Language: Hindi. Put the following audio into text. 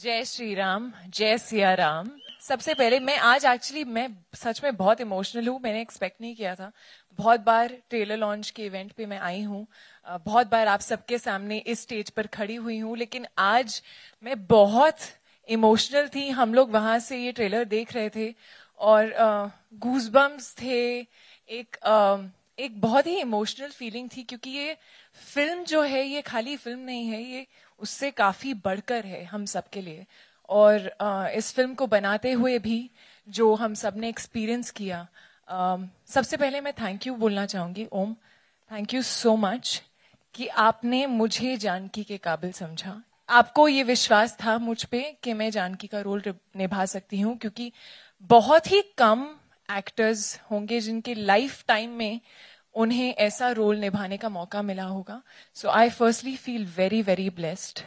जय श्री राम जय सिया राम सबसे पहले मैं आज एक्चुअली मैं सच में बहुत इमोशनल हूँ मैंने एक्सपेक्ट नहीं किया था बहुत बार ट्रेलर लॉन्च के इवेंट पे मैं आई हूँ बहुत बार आप सबके सामने इस स्टेज पर खड़ी हुई हूँ लेकिन आज मैं बहुत इमोशनल थी हम लोग वहां से ये ट्रेलर देख रहे थे और गूजबम्स थे एक एक बहुत ही इमोशनल फीलिंग थी क्योंकि ये फिल्म जो है ये खाली फिल्म नहीं है ये उससे काफी बढ़कर है हम सबके लिए और आ, इस फिल्म को बनाते हुए भी जो हम सब ने एक्सपीरियंस किया आ, सबसे पहले मैं थैंक यू बोलना चाहूंगी Om thank you so much कि आपने मुझे जानकी के काबिल समझा आपको ये विश्वास था मुझ पे कि मैं जानकी का रोल निभा सकती हूँ क्योंकि बहुत ही कम एक्टर्स होंगे जिनके लाइफ टाइम में उन्हें ऐसा रोल निभाने का मौका मिला होगा so I firstly feel very very blessed